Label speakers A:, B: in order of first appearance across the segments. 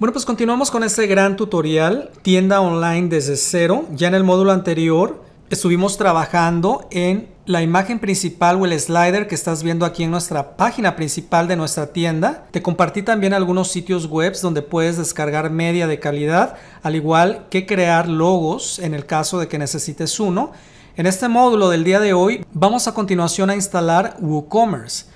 A: Bueno, pues continuamos con este gran tutorial, tienda online desde cero. Ya en el módulo anterior estuvimos trabajando en la imagen principal o el slider que estás viendo aquí en nuestra página principal de nuestra tienda. Te compartí también algunos sitios web donde puedes descargar media de calidad, al igual que crear logos en el caso de que necesites uno. En este módulo del día de hoy vamos a continuación a instalar WooCommerce.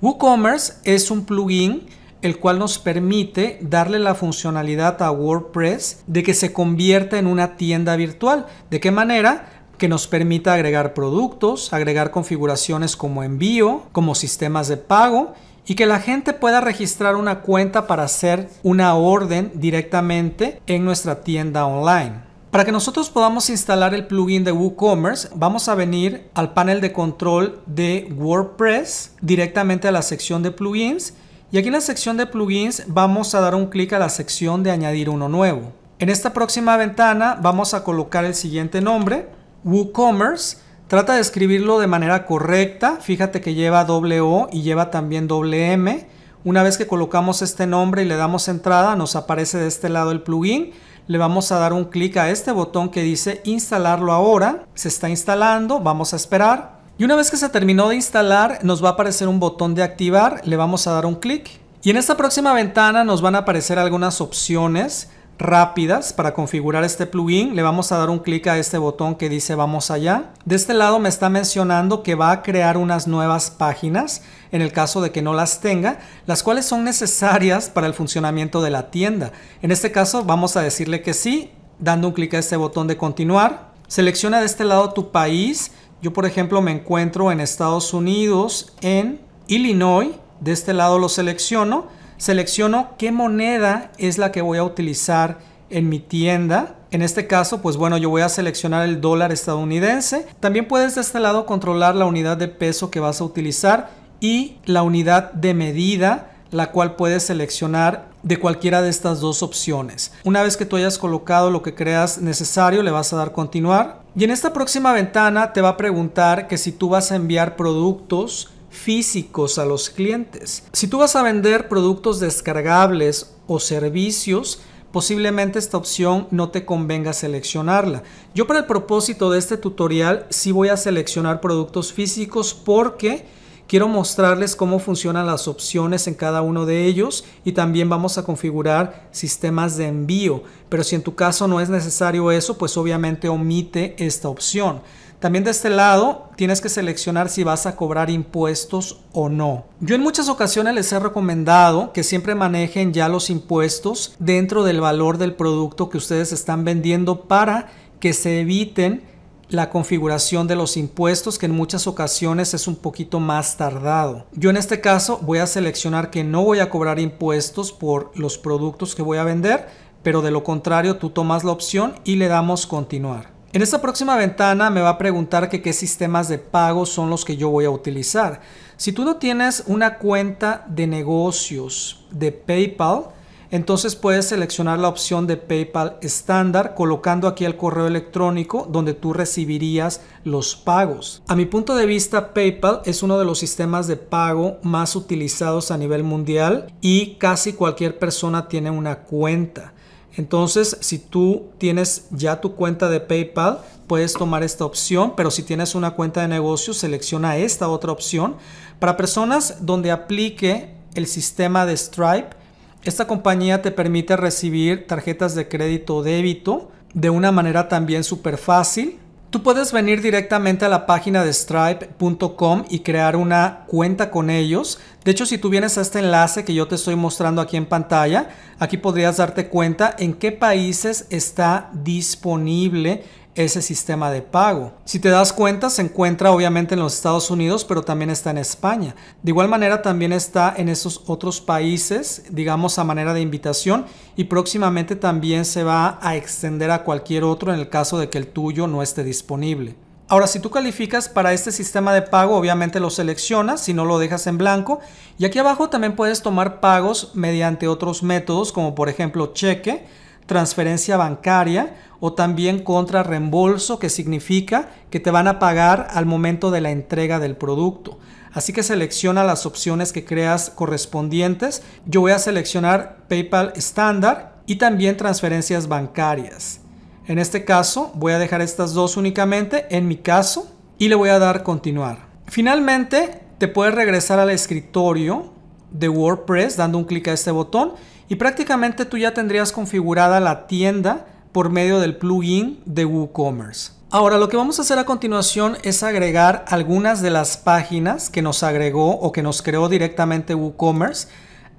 A: WooCommerce es un plugin el cual nos permite darle la funcionalidad a WordPress de que se convierta en una tienda virtual. ¿De qué manera? que nos permita agregar productos, agregar configuraciones como envío, como sistemas de pago y que la gente pueda registrar una cuenta para hacer una orden directamente en nuestra tienda online. Para que nosotros podamos instalar el plugin de WooCommerce, vamos a venir al panel de control de WordPress, directamente a la sección de plugins y aquí en la sección de plugins vamos a dar un clic a la sección de añadir uno nuevo. En esta próxima ventana vamos a colocar el siguiente nombre, WooCommerce. Trata de escribirlo de manera correcta, fíjate que lleva doble O y lleva también doble M. Una vez que colocamos este nombre y le damos entrada, nos aparece de este lado el plugin. Le vamos a dar un clic a este botón que dice instalarlo ahora. Se está instalando, vamos a esperar. Y una vez que se terminó de instalar, nos va a aparecer un botón de activar, le vamos a dar un clic. Y en esta próxima ventana nos van a aparecer algunas opciones rápidas para configurar este plugin. Le vamos a dar un clic a este botón que dice vamos allá. De este lado me está mencionando que va a crear unas nuevas páginas en el caso de que no las tenga, las cuales son necesarias para el funcionamiento de la tienda. En este caso vamos a decirle que sí, dando un clic a este botón de continuar. Selecciona de este lado tu país, yo, por ejemplo, me encuentro en Estados Unidos, en Illinois. De este lado lo selecciono. Selecciono qué moneda es la que voy a utilizar en mi tienda. En este caso, pues bueno, yo voy a seleccionar el dólar estadounidense. También puedes de este lado controlar la unidad de peso que vas a utilizar y la unidad de medida, la cual puedes seleccionar de cualquiera de estas dos opciones. Una vez que tú hayas colocado lo que creas necesario, le vas a dar continuar y en esta próxima ventana te va a preguntar que si tú vas a enviar productos físicos a los clientes. Si tú vas a vender productos descargables o servicios, posiblemente esta opción no te convenga seleccionarla. Yo para el propósito de este tutorial sí voy a seleccionar productos físicos porque Quiero mostrarles cómo funcionan las opciones en cada uno de ellos y también vamos a configurar sistemas de envío. Pero si en tu caso no es necesario eso, pues obviamente omite esta opción. También de este lado tienes que seleccionar si vas a cobrar impuestos o no. Yo en muchas ocasiones les he recomendado que siempre manejen ya los impuestos dentro del valor del producto que ustedes están vendiendo para que se eviten la configuración de los impuestos que en muchas ocasiones es un poquito más tardado. Yo en este caso voy a seleccionar que no voy a cobrar impuestos por los productos que voy a vender, pero de lo contrario tú tomas la opción y le damos continuar. En esta próxima ventana me va a preguntar que qué sistemas de pago son los que yo voy a utilizar. Si tú no tienes una cuenta de negocios de PayPal, entonces puedes seleccionar la opción de PayPal estándar colocando aquí el correo electrónico donde tú recibirías los pagos. A mi punto de vista, PayPal es uno de los sistemas de pago más utilizados a nivel mundial y casi cualquier persona tiene una cuenta. Entonces, si tú tienes ya tu cuenta de PayPal, puedes tomar esta opción, pero si tienes una cuenta de negocio, selecciona esta otra opción. Para personas donde aplique el sistema de Stripe, esta compañía te permite recibir tarjetas de crédito o débito de una manera también súper fácil. Tú puedes venir directamente a la página de stripe.com y crear una cuenta con ellos. De hecho, si tú vienes a este enlace que yo te estoy mostrando aquí en pantalla, aquí podrías darte cuenta en qué países está disponible ese sistema de pago. Si te das cuenta, se encuentra obviamente en los Estados Unidos, pero también está en España. De igual manera, también está en esos otros países, digamos a manera de invitación, y próximamente también se va a extender a cualquier otro en el caso de que el tuyo no esté disponible. Ahora, si tú calificas para este sistema de pago, obviamente lo seleccionas, si no lo dejas en blanco. Y aquí abajo también puedes tomar pagos mediante otros métodos, como por ejemplo cheque transferencia bancaria o también contra reembolso, que significa que te van a pagar al momento de la entrega del producto. Así que selecciona las opciones que creas correspondientes. Yo voy a seleccionar PayPal estándar y también transferencias bancarias. En este caso voy a dejar estas dos únicamente en mi caso y le voy a dar continuar. Finalmente te puedes regresar al escritorio de WordPress dando un clic a este botón y prácticamente tú ya tendrías configurada la tienda por medio del plugin de WooCommerce. Ahora lo que vamos a hacer a continuación es agregar algunas de las páginas que nos agregó o que nos creó directamente WooCommerce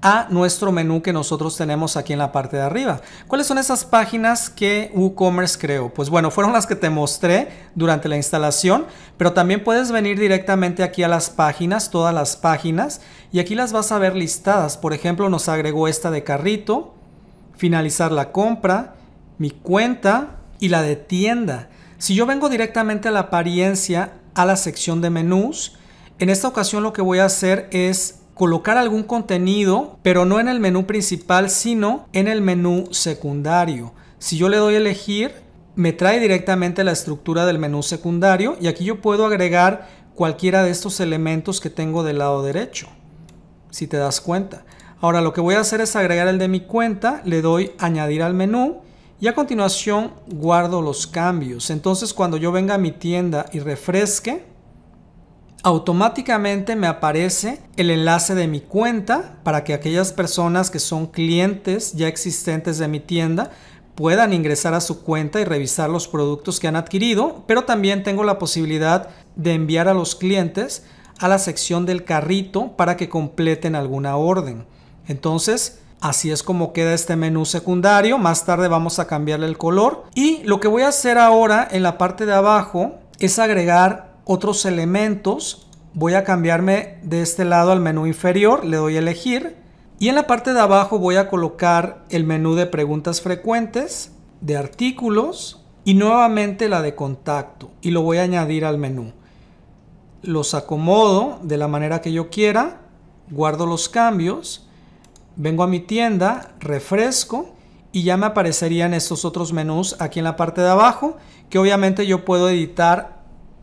A: a nuestro menú que nosotros tenemos aquí en la parte de arriba. ¿Cuáles son esas páginas que WooCommerce creó? Pues bueno, fueron las que te mostré durante la instalación, pero también puedes venir directamente aquí a las páginas, todas las páginas, y aquí las vas a ver listadas. Por ejemplo, nos agregó esta de carrito, finalizar la compra, mi cuenta y la de tienda. Si yo vengo directamente a la apariencia, a la sección de menús, en esta ocasión lo que voy a hacer es colocar algún contenido, pero no en el menú principal, sino en el menú secundario. Si yo le doy elegir, me trae directamente la estructura del menú secundario y aquí yo puedo agregar cualquiera de estos elementos que tengo del lado derecho, si te das cuenta. Ahora lo que voy a hacer es agregar el de mi cuenta, le doy añadir al menú y a continuación guardo los cambios. Entonces cuando yo venga a mi tienda y refresque, automáticamente me aparece el enlace de mi cuenta para que aquellas personas que son clientes ya existentes de mi tienda puedan ingresar a su cuenta y revisar los productos que han adquirido, pero también tengo la posibilidad de enviar a los clientes a la sección del carrito para que completen alguna orden. Entonces, Así es como queda este menú secundario. Más tarde vamos a cambiarle el color. Y lo que voy a hacer ahora en la parte de abajo es agregar otros elementos, voy a cambiarme de este lado al menú inferior, le doy a elegir y en la parte de abajo voy a colocar el menú de preguntas frecuentes, de artículos y nuevamente la de contacto y lo voy a añadir al menú. Los acomodo de la manera que yo quiera, guardo los cambios, vengo a mi tienda, refresco y ya me aparecerían estos otros menús aquí en la parte de abajo que obviamente yo puedo editar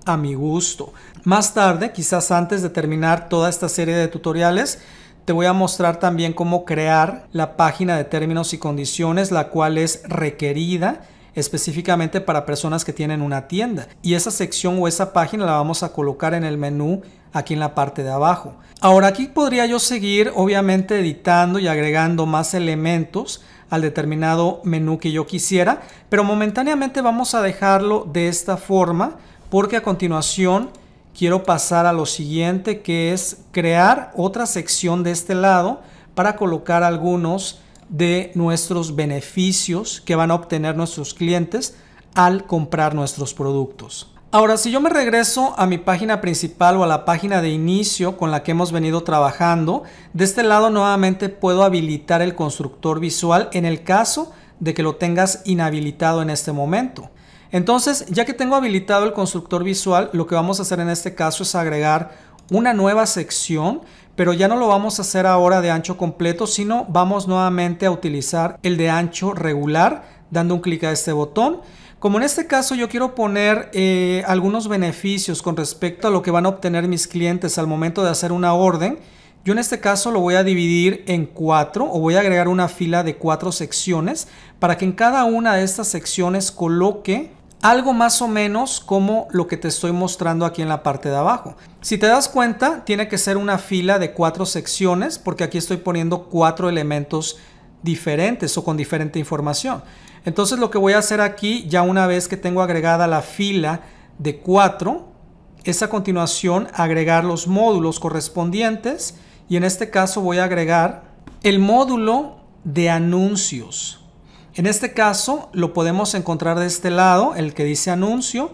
A: a mi gusto. Más tarde, quizás antes de terminar toda esta serie de tutoriales, te voy a mostrar también cómo crear la página de términos y condiciones, la cual es requerida específicamente para personas que tienen una tienda. Y esa sección o esa página la vamos a colocar en el menú aquí en la parte de abajo. Ahora aquí podría yo seguir obviamente editando y agregando más elementos al determinado menú que yo quisiera, pero momentáneamente vamos a dejarlo de esta forma porque a continuación quiero pasar a lo siguiente que es crear otra sección de este lado para colocar algunos de nuestros beneficios que van a obtener nuestros clientes al comprar nuestros productos. Ahora, si yo me regreso a mi página principal o a la página de inicio con la que hemos venido trabajando, de este lado nuevamente puedo habilitar el constructor visual en el caso de que lo tengas inhabilitado en este momento. Entonces, ya que tengo habilitado el constructor visual, lo que vamos a hacer en este caso es agregar una nueva sección, pero ya no lo vamos a hacer ahora de ancho completo, sino vamos nuevamente a utilizar el de ancho regular, dando un clic a este botón. Como en este caso yo quiero poner eh, algunos beneficios con respecto a lo que van a obtener mis clientes al momento de hacer una orden, yo en este caso lo voy a dividir en cuatro o voy a agregar una fila de cuatro secciones para que en cada una de estas secciones coloque algo más o menos como lo que te estoy mostrando aquí en la parte de abajo. Si te das cuenta, tiene que ser una fila de cuatro secciones porque aquí estoy poniendo cuatro elementos diferentes o con diferente información. Entonces lo que voy a hacer aquí, ya una vez que tengo agregada la fila de cuatro, es a continuación agregar los módulos correspondientes y en este caso voy a agregar el módulo de anuncios. En este caso lo podemos encontrar de este lado, el que dice anuncio.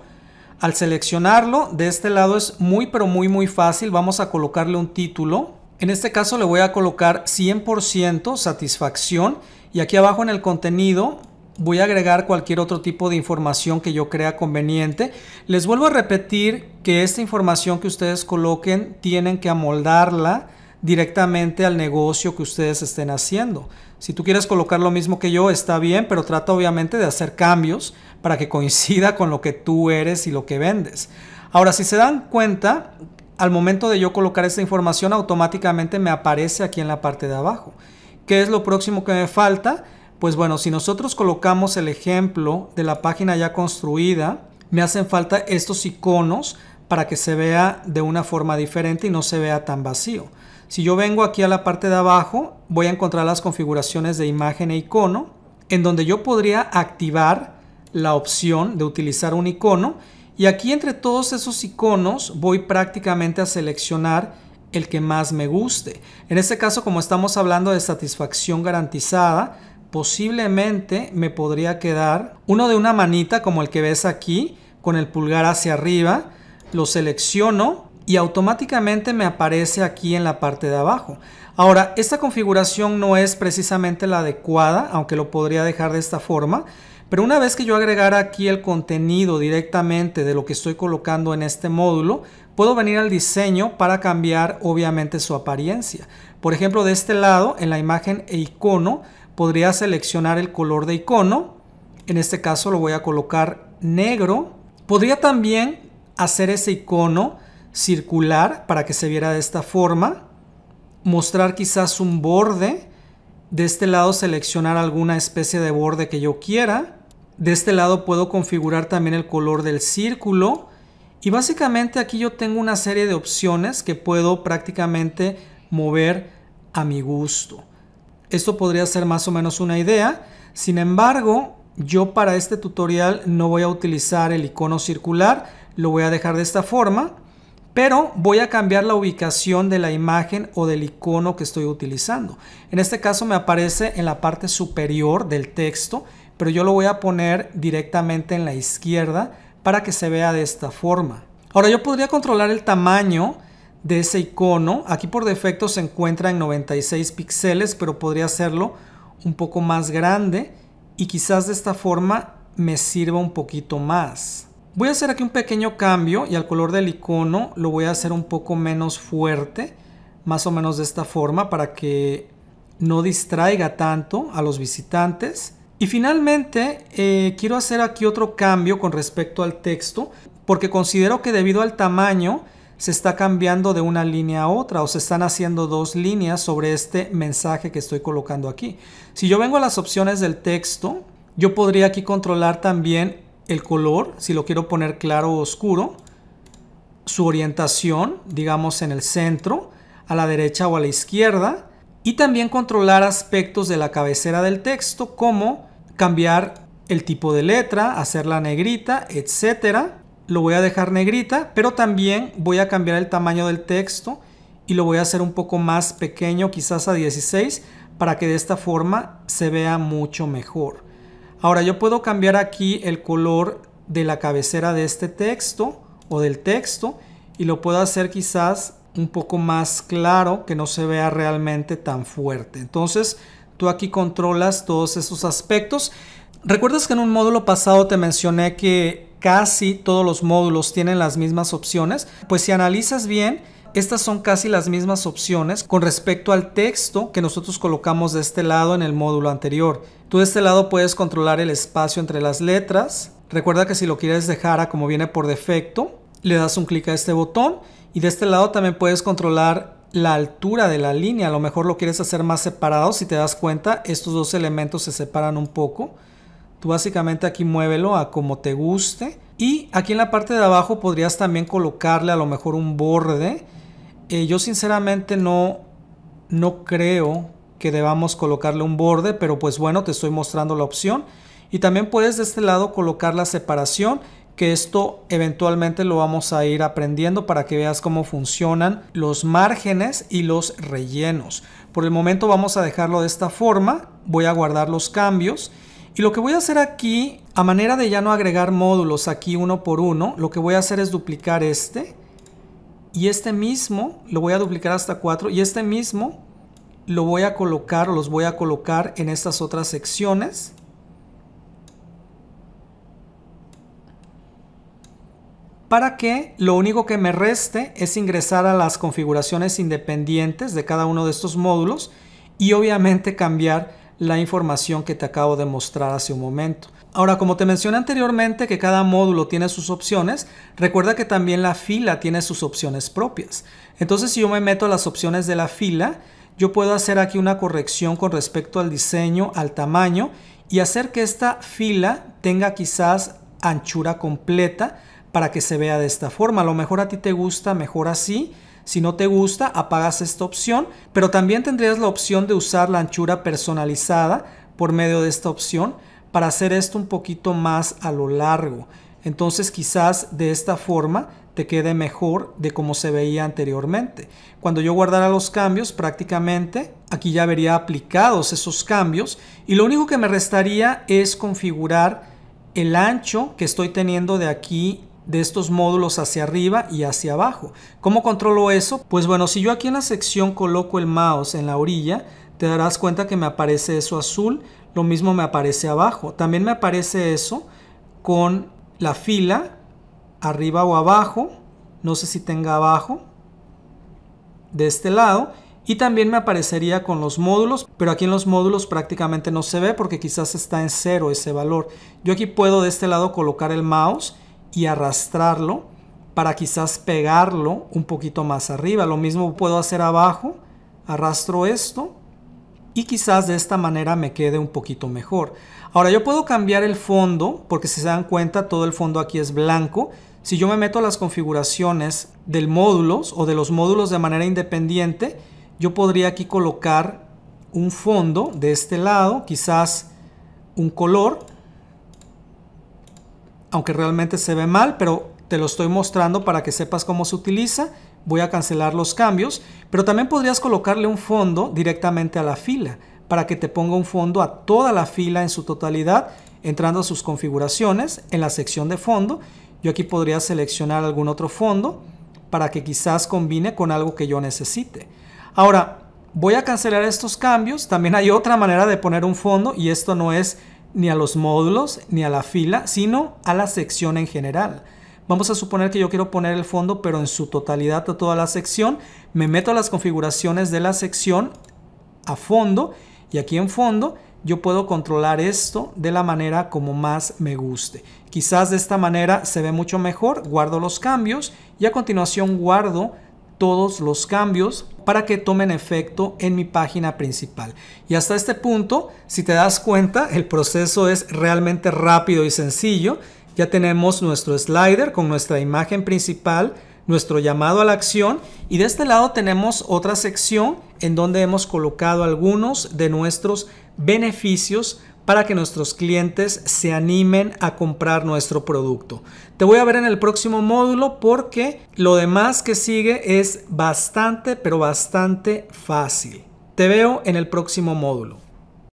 A: Al seleccionarlo, de este lado es muy pero muy muy fácil. Vamos a colocarle un título. En este caso le voy a colocar 100% satisfacción y aquí abajo en el contenido voy a agregar cualquier otro tipo de información que yo crea conveniente. Les vuelvo a repetir que esta información que ustedes coloquen tienen que amoldarla directamente al negocio que ustedes estén haciendo. Si tú quieres colocar lo mismo que yo, está bien, pero trata obviamente de hacer cambios para que coincida con lo que tú eres y lo que vendes. Ahora, si se dan cuenta, al momento de yo colocar esta información, automáticamente me aparece aquí en la parte de abajo. ¿Qué es lo próximo que me falta? Pues bueno, si nosotros colocamos el ejemplo de la página ya construida, me hacen falta estos iconos para que se vea de una forma diferente y no se vea tan vacío. Si yo vengo aquí a la parte de abajo, voy a encontrar las configuraciones de imagen e icono, en donde yo podría activar la opción de utilizar un icono. Y aquí entre todos esos iconos voy prácticamente a seleccionar el que más me guste. En este caso, como estamos hablando de satisfacción garantizada, posiblemente me podría quedar uno de una manita como el que ves aquí, con el pulgar hacia arriba. Lo selecciono y automáticamente me aparece aquí en la parte de abajo. Ahora, esta configuración no es precisamente la adecuada, aunque lo podría dejar de esta forma, pero una vez que yo agregara aquí el contenido directamente de lo que estoy colocando en este módulo, puedo venir al diseño para cambiar obviamente su apariencia. Por ejemplo, de este lado, en la imagen e icono, podría seleccionar el color de icono. En este caso lo voy a colocar negro. Podría también hacer ese icono circular para que se viera de esta forma, mostrar quizás un borde, de este lado seleccionar alguna especie de borde que yo quiera, de este lado puedo configurar también el color del círculo y básicamente aquí yo tengo una serie de opciones que puedo prácticamente mover a mi gusto. Esto podría ser más o menos una idea, sin embargo yo para este tutorial no voy a utilizar el icono circular, lo voy a dejar de esta forma pero voy a cambiar la ubicación de la imagen o del icono que estoy utilizando. En este caso me aparece en la parte superior del texto, pero yo lo voy a poner directamente en la izquierda para que se vea de esta forma. Ahora yo podría controlar el tamaño de ese icono. Aquí por defecto se encuentra en 96 píxeles, pero podría hacerlo un poco más grande y quizás de esta forma me sirva un poquito más. Voy a hacer aquí un pequeño cambio y al color del icono lo voy a hacer un poco menos fuerte, más o menos de esta forma para que no distraiga tanto a los visitantes. Y finalmente eh, quiero hacer aquí otro cambio con respecto al texto porque considero que debido al tamaño se está cambiando de una línea a otra o se están haciendo dos líneas sobre este mensaje que estoy colocando aquí. Si yo vengo a las opciones del texto, yo podría aquí controlar también el color, si lo quiero poner claro o oscuro, su orientación, digamos en el centro, a la derecha o a la izquierda, y también controlar aspectos de la cabecera del texto como cambiar el tipo de letra, hacerla negrita, etcétera. Lo voy a dejar negrita, pero también voy a cambiar el tamaño del texto y lo voy a hacer un poco más pequeño, quizás a 16, para que de esta forma se vea mucho mejor. Ahora yo puedo cambiar aquí el color de la cabecera de este texto o del texto y lo puedo hacer quizás un poco más claro que no se vea realmente tan fuerte. Entonces tú aquí controlas todos esos aspectos. ¿Recuerdas que en un módulo pasado te mencioné que casi todos los módulos tienen las mismas opciones? Pues si analizas bien, estas son casi las mismas opciones con respecto al texto que nosotros colocamos de este lado en el módulo anterior. Tú de este lado puedes controlar el espacio entre las letras. Recuerda que si lo quieres dejar a como viene por defecto, le das un clic a este botón y de este lado también puedes controlar la altura de la línea. A lo mejor lo quieres hacer más separado. Si te das cuenta, estos dos elementos se separan un poco. Tú básicamente aquí muévelo a como te guste. Y aquí en la parte de abajo podrías también colocarle a lo mejor un borde eh, yo sinceramente no, no creo que debamos colocarle un borde, pero pues bueno, te estoy mostrando la opción. Y también puedes de este lado colocar la separación, que esto eventualmente lo vamos a ir aprendiendo para que veas cómo funcionan los márgenes y los rellenos. Por el momento vamos a dejarlo de esta forma, voy a guardar los cambios. Y lo que voy a hacer aquí, a manera de ya no agregar módulos aquí uno por uno, lo que voy a hacer es duplicar este y este mismo lo voy a duplicar hasta 4 y este mismo lo voy a colocar los voy a colocar en estas otras secciones para que lo único que me reste es ingresar a las configuraciones independientes de cada uno de estos módulos y obviamente cambiar la información que te acabo de mostrar hace un momento. Ahora, como te mencioné anteriormente que cada módulo tiene sus opciones, recuerda que también la fila tiene sus opciones propias. Entonces, si yo me meto a las opciones de la fila, yo puedo hacer aquí una corrección con respecto al diseño, al tamaño y hacer que esta fila tenga quizás anchura completa para que se vea de esta forma. A lo mejor a ti te gusta mejor así. Si no te gusta, apagas esta opción, pero también tendrías la opción de usar la anchura personalizada por medio de esta opción para hacer esto un poquito más a lo largo. Entonces quizás de esta forma te quede mejor de como se veía anteriormente. Cuando yo guardara los cambios prácticamente aquí ya vería aplicados esos cambios y lo único que me restaría es configurar el ancho que estoy teniendo de aquí de estos módulos hacia arriba y hacia abajo. ¿Cómo controlo eso? Pues bueno, si yo aquí en la sección coloco el mouse en la orilla, te darás cuenta que me aparece eso azul, lo mismo me aparece abajo. También me aparece eso con la fila arriba o abajo. No sé si tenga abajo de este lado. Y también me aparecería con los módulos, pero aquí en los módulos prácticamente no se ve porque quizás está en cero ese valor. Yo aquí puedo de este lado colocar el mouse y arrastrarlo para quizás pegarlo un poquito más arriba. Lo mismo puedo hacer abajo. Arrastro esto y quizás de esta manera me quede un poquito mejor. Ahora yo puedo cambiar el fondo porque si se dan cuenta todo el fondo aquí es blanco. Si yo me meto a las configuraciones del módulos o de los módulos de manera independiente, yo podría aquí colocar un fondo de este lado, quizás un color, aunque realmente se ve mal, pero te lo estoy mostrando para que sepas cómo se utiliza voy a cancelar los cambios, pero también podrías colocarle un fondo directamente a la fila para que te ponga un fondo a toda la fila en su totalidad, entrando a sus configuraciones en la sección de fondo. Yo aquí podría seleccionar algún otro fondo para que quizás combine con algo que yo necesite. Ahora, voy a cancelar estos cambios. También hay otra manera de poner un fondo y esto no es ni a los módulos ni a la fila, sino a la sección en general. Vamos a suponer que yo quiero poner el fondo, pero en su totalidad a toda la sección. Me meto a las configuraciones de la sección a fondo y aquí en fondo yo puedo controlar esto de la manera como más me guste. Quizás de esta manera se ve mucho mejor, guardo los cambios y a continuación guardo todos los cambios para que tomen efecto en mi página principal. Y hasta este punto, si te das cuenta, el proceso es realmente rápido y sencillo. Ya tenemos nuestro slider con nuestra imagen principal, nuestro llamado a la acción y de este lado tenemos otra sección en donde hemos colocado algunos de nuestros beneficios para que nuestros clientes se animen a comprar nuestro producto. Te voy a ver en el próximo módulo porque lo demás que sigue es bastante, pero bastante fácil. Te veo en el próximo módulo.